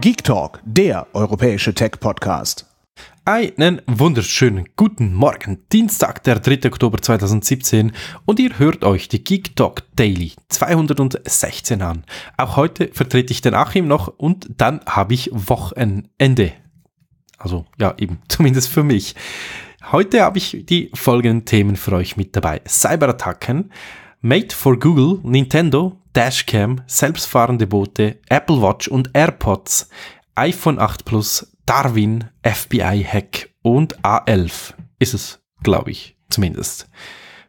Geek Talk, der europäische Tech-Podcast. Einen wunderschönen guten Morgen, Dienstag, der 3. Oktober 2017 und ihr hört euch die Geek Talk Daily 216 an. Auch heute vertrete ich den Achim noch und dann habe ich Wochenende. Also ja, eben, zumindest für mich. Heute habe ich die folgenden Themen für euch mit dabei. Cyberattacken, Made for Google, Nintendo, Dashcam, selbstfahrende Boote, Apple Watch und AirPods, iPhone 8 Plus, Darwin, FBI Hack und A11 ist es, glaube ich, zumindest.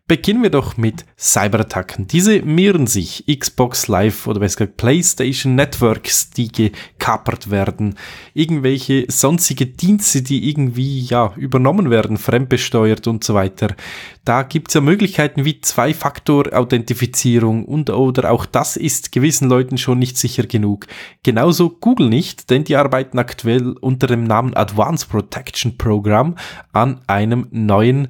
Beginnen wir doch mit Cyberattacken. Diese mehren sich. Xbox Live oder besser gesagt PlayStation Networks, die gekapert werden. Irgendwelche sonstige Dienste, die irgendwie, ja, übernommen werden, fremdbesteuert und so weiter. Da gibt's ja Möglichkeiten wie Zwei-Faktor-Authentifizierung und oder auch das ist gewissen Leuten schon nicht sicher genug. Genauso Google nicht, denn die arbeiten aktuell unter dem Namen Advanced Protection Program an einem neuen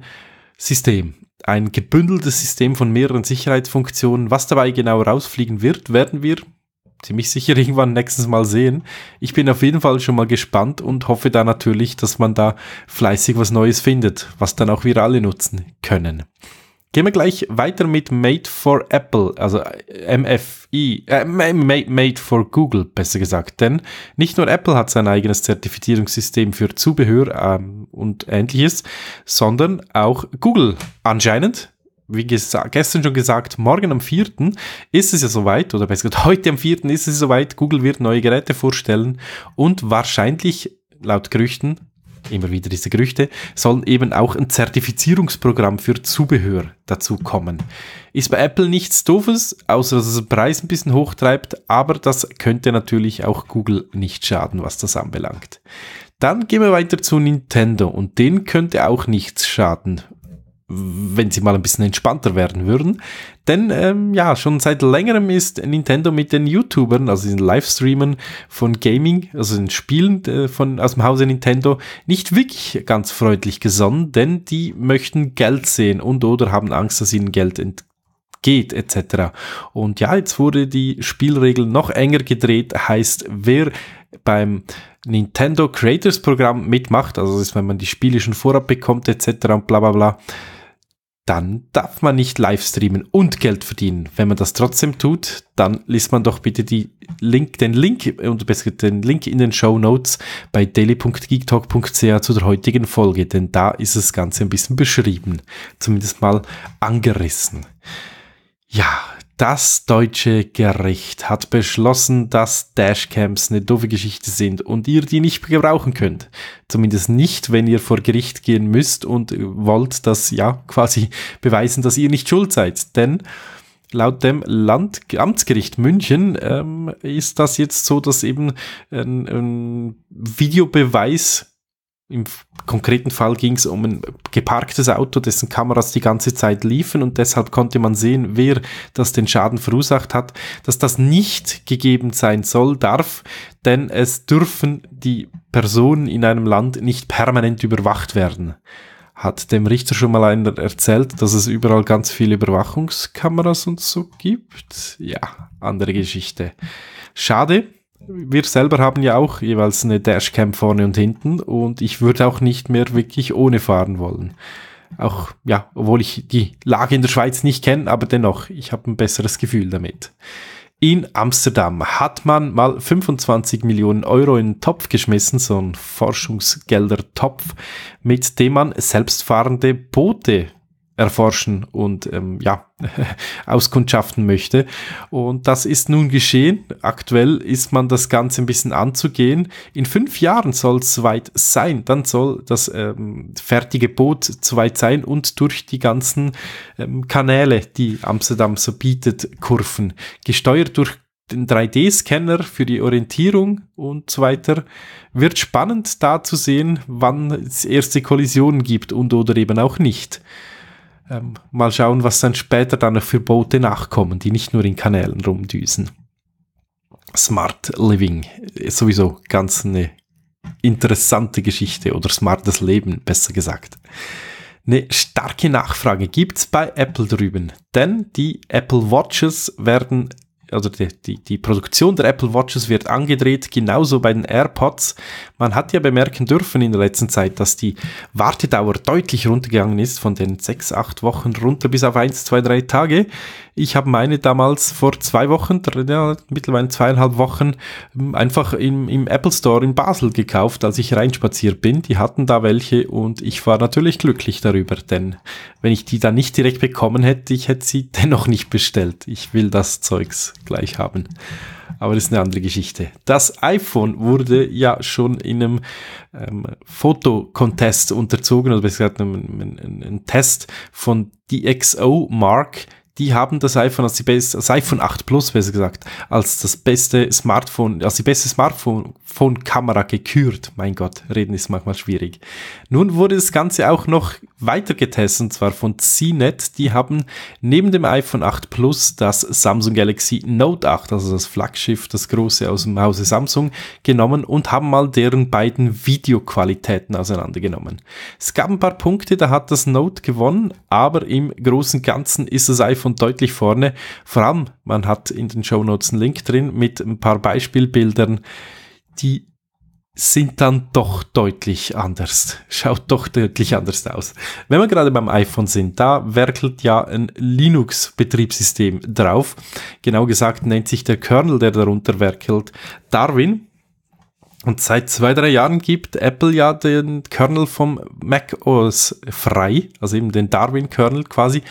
System ein gebündeltes System von mehreren Sicherheitsfunktionen. Was dabei genau rausfliegen wird, werden wir ziemlich sicher irgendwann nächstes Mal sehen. Ich bin auf jeden Fall schon mal gespannt und hoffe da natürlich, dass man da fleißig was Neues findet, was dann auch wir alle nutzen können. Gehen wir gleich weiter mit Made for Apple, also MFI, äh, äh Made for Google besser gesagt. Denn nicht nur Apple hat sein eigenes Zertifizierungssystem für Zubehör ähm, und ähnliches, sondern auch Google. Anscheinend, wie gestern schon gesagt, morgen am 4. ist es ja soweit, oder besser gesagt, heute am 4. ist es soweit, Google wird neue Geräte vorstellen und wahrscheinlich laut Gerüchten immer wieder diese Gerüchte, sollen eben auch ein Zertifizierungsprogramm für Zubehör dazu kommen. Ist bei Apple nichts Doofes, außer dass es den Preis ein bisschen hochtreibt, aber das könnte natürlich auch Google nicht schaden, was das anbelangt. Dann gehen wir weiter zu Nintendo und den könnte auch nichts schaden, wenn sie mal ein bisschen entspannter werden würden. Denn ähm, ja, schon seit längerem ist Nintendo mit den YouTubern, also den Livestreamern von Gaming, also den Spielen äh, von, aus dem Hause Nintendo, nicht wirklich ganz freundlich gesonnen, denn die möchten Geld sehen und oder haben Angst, dass ihnen Geld entgeht etc. Und ja, jetzt wurde die Spielregel noch enger gedreht, heißt, wer beim Nintendo Creators Programm mitmacht, also das ist, wenn man die Spiele schon vorab bekommt etc. und bla bla bla, dann darf man nicht live streamen und Geld verdienen. Wenn man das trotzdem tut, dann liest man doch bitte die Link, den Link und besser den Link in den Show Notes bei daily.geektalk.ca zu der heutigen Folge, denn da ist das Ganze ein bisschen beschrieben, zumindest mal angerissen. Ja, das deutsche Gericht hat beschlossen, dass Dashcams eine doofe Geschichte sind und ihr die nicht gebrauchen könnt. Zumindest nicht, wenn ihr vor Gericht gehen müsst und wollt das ja quasi beweisen, dass ihr nicht schuld seid. Denn laut dem Land Amtsgericht München ähm, ist das jetzt so, dass eben ein, ein Videobeweis im konkreten Fall ging es um ein geparktes Auto, dessen Kameras die ganze Zeit liefen und deshalb konnte man sehen, wer das den Schaden verursacht hat, dass das nicht gegeben sein soll, darf, denn es dürfen die Personen in einem Land nicht permanent überwacht werden hat dem Richter schon mal einer erzählt, dass es überall ganz viele Überwachungskameras und so gibt? Ja, andere Geschichte. Schade, wir selber haben ja auch jeweils eine Dashcam vorne und hinten und ich würde auch nicht mehr wirklich ohne fahren wollen. Auch, ja, obwohl ich die Lage in der Schweiz nicht kenne, aber dennoch, ich habe ein besseres Gefühl damit. In Amsterdam hat man mal 25 Millionen Euro in den Topf geschmissen, so ein Forschungsgelder-Topf, mit dem man selbstfahrende Boote erforschen und ähm, ja, auskundschaften möchte. Und das ist nun geschehen. Aktuell ist man das Ganze ein bisschen anzugehen. In fünf Jahren soll es weit sein. Dann soll das ähm, fertige Boot zu weit sein und durch die ganzen ähm, Kanäle, die Amsterdam so bietet, Kurven. Gesteuert durch den 3D-Scanner für die Orientierung und so weiter. Wird spannend da zu sehen, wann es erste Kollisionen gibt und oder eben auch nicht. Ähm, mal schauen, was dann später dann noch für Boote nachkommen, die nicht nur in Kanälen rumdüsen. Smart Living ist sowieso ganz eine interessante Geschichte oder smartes Leben, besser gesagt. Eine starke Nachfrage gibt es bei Apple drüben, denn die Apple Watches werden also die, die, die Produktion der Apple Watches wird angedreht, genauso bei den AirPods. Man hat ja bemerken dürfen in der letzten Zeit, dass die Wartedauer deutlich runtergegangen ist, von den sechs, acht Wochen runter bis auf eins, zwei, drei Tage. Ich habe meine damals vor zwei Wochen, ja, mittlerweile zweieinhalb Wochen, ähm, einfach im, im Apple Store in Basel gekauft, als ich reinspaziert bin. Die hatten da welche und ich war natürlich glücklich darüber, denn wenn ich die dann nicht direkt bekommen hätte, ich hätte sie dennoch nicht bestellt. Ich will das Zeugs gleich haben. Aber das ist eine andere Geschichte. Das iPhone wurde ja schon in einem ähm, Fotocontest unterzogen, oder besser gesagt einem, einem, einem Test von DxO Mark die haben das iPhone als die beste, das iPhone 8 Plus besser gesagt, als das beste Smartphone, als die beste Smartphone-Kamera gekürt. Mein Gott, reden ist manchmal schwierig. Nun wurde das Ganze auch noch weiter getestet, und zwar von CNET. Die haben neben dem iPhone 8 Plus das Samsung Galaxy Note 8, also das Flaggschiff, das große aus dem Hause Samsung, genommen und haben mal deren beiden Videoqualitäten auseinandergenommen. Es gab ein paar Punkte, da hat das Note gewonnen, aber im großen Ganzen ist das iPhone und deutlich vorne. Vor allem, man hat in den Show Notes einen Link drin mit ein paar Beispielbildern, die sind dann doch deutlich anders. Schaut doch deutlich anders aus. Wenn wir gerade beim iPhone sind, da werkelt ja ein Linux-Betriebssystem drauf. Genau gesagt nennt sich der Kernel, der darunter werkelt, Darwin. Und seit zwei, drei Jahren gibt Apple ja den Kernel vom Mac OS frei, also eben den Darwin-Kernel quasi.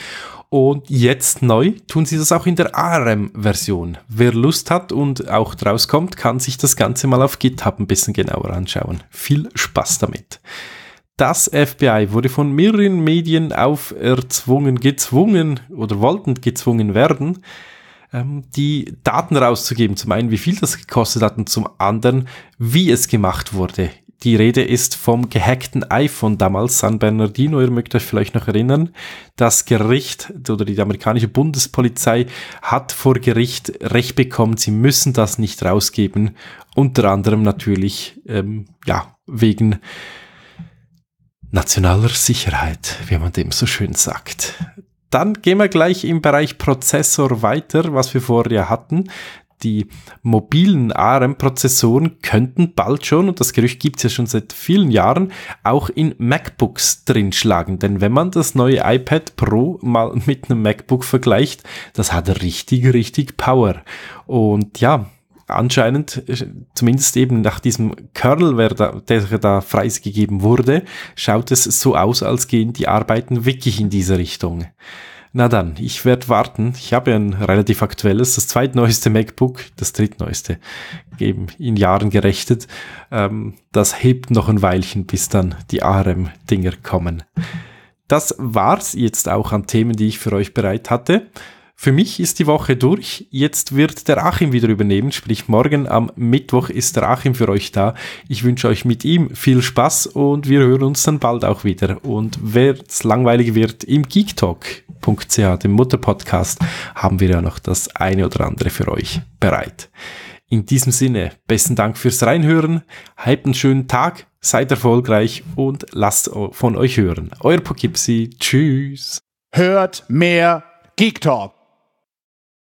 Und jetzt neu tun sie das auch in der ARM-Version. Wer Lust hat und auch draus kommt, kann sich das Ganze mal auf GitHub ein bisschen genauer anschauen. Viel Spaß damit. Das FBI wurde von mehreren Medien auf erzwungen, gezwungen oder wollten gezwungen werden, ähm, die Daten rauszugeben. Zum einen, wie viel das gekostet hat und zum anderen, wie es gemacht wurde die Rede ist vom gehackten iPhone damals, San Bernardino, ihr mögt euch vielleicht noch erinnern. Das Gericht oder die amerikanische Bundespolizei hat vor Gericht Recht bekommen, sie müssen das nicht rausgeben. Unter anderem natürlich, ähm, ja, wegen nationaler Sicherheit, wie man dem so schön sagt. Dann gehen wir gleich im Bereich Prozessor weiter, was wir vorher hatten die mobilen ARM-Prozessoren könnten bald schon, und das Gerücht gibt es ja schon seit vielen Jahren, auch in MacBooks drin schlagen. Denn wenn man das neue iPad Pro mal mit einem MacBook vergleicht, das hat richtig, richtig Power. Und ja, anscheinend, äh, zumindest eben nach diesem Kernel, der da freigegeben wurde, schaut es so aus, als gehen die Arbeiten wirklich in diese Richtung. Na dann, ich werde warten. Ich habe ja ein relativ aktuelles, das zweitneueste MacBook, das drittneueste, eben in Jahren gerechnet. Ähm, das hebt noch ein Weilchen, bis dann die ARM-Dinger kommen. Das war's jetzt auch an Themen, die ich für euch bereit hatte. Für mich ist die Woche durch. Jetzt wird der Achim wieder übernehmen, sprich morgen am Mittwoch ist der Achim für euch da. Ich wünsche euch mit ihm viel Spaß und wir hören uns dann bald auch wieder. Und wer es langweilig wird, im geektalk.ch, dem Mutterpodcast, haben wir ja noch das eine oder andere für euch bereit. In diesem Sinne, besten Dank fürs Reinhören, habt einen schönen Tag, seid erfolgreich und lasst von euch hören. Euer Pokipsi. tschüss. Hört mehr Geek Talk.